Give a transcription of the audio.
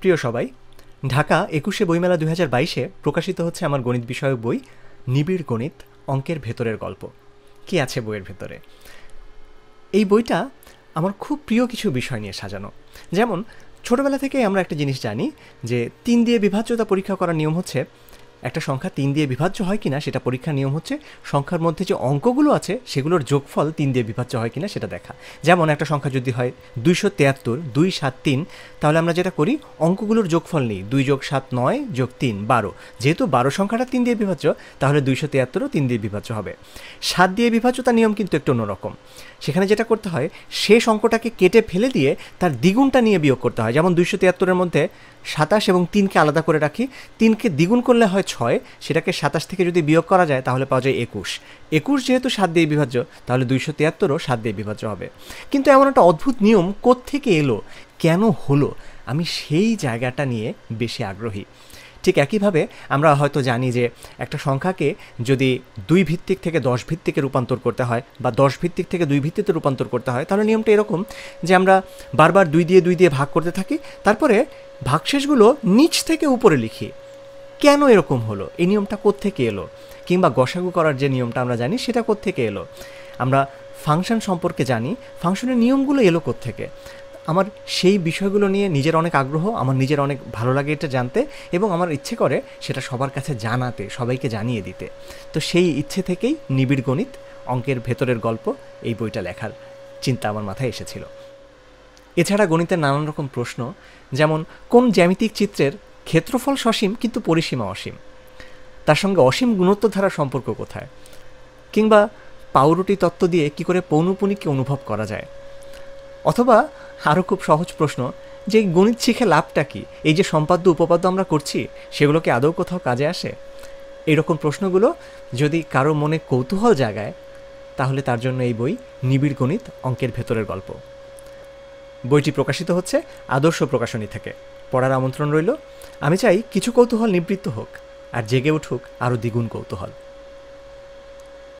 প্রিয় সবাই ঢাকা একুশে বইমেলা দুই হাজার বাইশে প্রকাশিত হচ্ছে আমার গণিত বিষয়ক বই নিবিড় গণিত অঙ্কের ভেতরের গল্প কি আছে বইয়ের ভেতরে এই বইটা আমার খুব প্রিয় কিছু বিষয় নিয়ে সাজানো যেমন ছোটোবেলা থেকে আমরা একটা জিনিস জানি যে তিন দিয়ে বিভাজ্যতা পরীক্ষা করার নিয়ম হচ্ছে একটা সংখ্যা তিন দিয়ে বিভাজ্য হয় কিনা সেটা পরীক্ষার নিয়ম হচ্ছে সংখ্যার মধ্যে যে অঙ্কগুলো আছে সেগুলোর যোগফল তিন দিয়ে বিভাজ্য হয় কিনা সেটা দেখা যেমন একটা সংখ্যা যদি হয় দুইশো তেয়াত্তর দুই সাত তিন তাহলে আমরা যেটা করি অঙ্কগুলোর যোগফল নিই দুই যোগ সাত নয় যোগ তিন বারো যেহেতু বারো সংখ্যাটা তিন দিয়ে বিভাজ্য তাহলে দুইশো তেয়াত্তরও তিন দিয়ে বিভাজ্য হবে সাত দিয়ে বিভাজ্য তার নিয়ম কিন্তু একটু অন্যরকম সেখানে যেটা করতে হয় শেষ অঙ্কটাকে কেটে ফেলে দিয়ে তার দ্বিগুণটা নিয়ে বিয়োগ করতে হয় যেমন দুইশো তেয়াত্তরের মধ্যে সাতাশ এবং তিনকে আলাদা করে রাখি তিনকে দ্বিগুণ করলে হয় ছয় সেটাকে সাতাশ থেকে যদি বিয়োগ করা যায় তাহলে পাওয়া যায় একুশ একুশ যেহেতু সাত দিয়ে বিভাজ্য তাহলে দুইশো তিয়াত্তরও সাত দিয়ে বিভাজ্য হবে কিন্তু এমন একটা অদ্ভুত নিয়ম থেকে এলো কেন হলো আমি সেই জায়গাটা নিয়ে বেশি আগ্রহী ঠিক একইভাবে আমরা হয়তো জানি যে একটা সংখ্যাকে যদি দুই ভিত্তিক থেকে দশ ভিত্তিকে রূপান্তর করতে হয় বা দশ ভিত্তিক থেকে দুই ভিত্তিতে রূপান্তর করতে হয় তাহলে নিয়মটা এরকম যে আমরা বারবার দুই দিয়ে দুই দিয়ে ভাগ করতে থাকি তারপরে ভাগশেষগুলো নিচ থেকে উপরে লিখি কেন এরকম হলো এই নিয়মটা কোত্থেকে এলো কিংবা গসাগু করার যে নিয়মটা আমরা জানি সেটা কোত্থেকে এলো আমরা ফাংশন সম্পর্কে জানি ফাংশনের নিয়মগুলো এলো কোত্থেকে আমার সেই বিষয়গুলো নিয়ে নিজের অনেক আগ্রহ আমার নিজের অনেক ভালো লাগে এটা জানতে এবং আমার ইচ্ছে করে সেটা সবার কাছে জানাতে সবাইকে জানিয়ে দিতে তো সেই ইচ্ছে থেকেই নিবিড় গণিত অঙ্কের ভেতরের গল্প এই বইটা লেখার চিন্তা আমার মাথায় এসেছিল এছাড়া গণিতের নানান রকম প্রশ্ন যেমন কোন জ্যামিতিক চিত্রের ক্ষেত্রফল সসীম কিন্তু পরিসীমা অসীম তার সঙ্গে অসীম গুণত্ব ধারা সম্পর্ক কোথায় কিংবা পাউরুটি তত্ত্ব দিয়ে কি করে পৌনপুনিককে অনুভব করা যায় অথবা আরও খুব সহজ প্রশ্ন যে গণিত শিখে লাভটা কি এই যে সম্পাদ্য উপপাদ্য আমরা করছি সেগুলোকে আদৌ কোথাও কাজে আসে এরকম প্রশ্নগুলো যদি কারো মনে কৌতূহল জাগায় তাহলে তার জন্য এই বই নিবিড় গণিত অঙ্কের ভেতরের গল্প বইটি প্রকাশিত হচ্ছে আদর্শ প্রকাশনী থেকে পড়ার আমন্ত্রণ রইল আমি চাই কিছু কৌতূহল নিবৃত্ত হোক আর জেগে উঠুক আরও দ্বিগুণ কৌতূহল